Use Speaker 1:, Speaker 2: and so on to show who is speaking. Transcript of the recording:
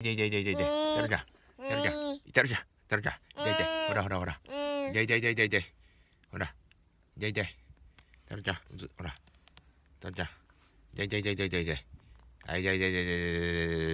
Speaker 1: 痛い痛い痛い痛い痛い。痛るじゃん。痛るじゃん。痛るじゃん。痛るじゃん。い痛い。ほらほらほら。い痛い痛い痛い痛い。ほら。痛い痛い。たるじゃん。ほら。たるじゃん。い痛い痛い痛い痛い。はい痛い痛い痛い痛い。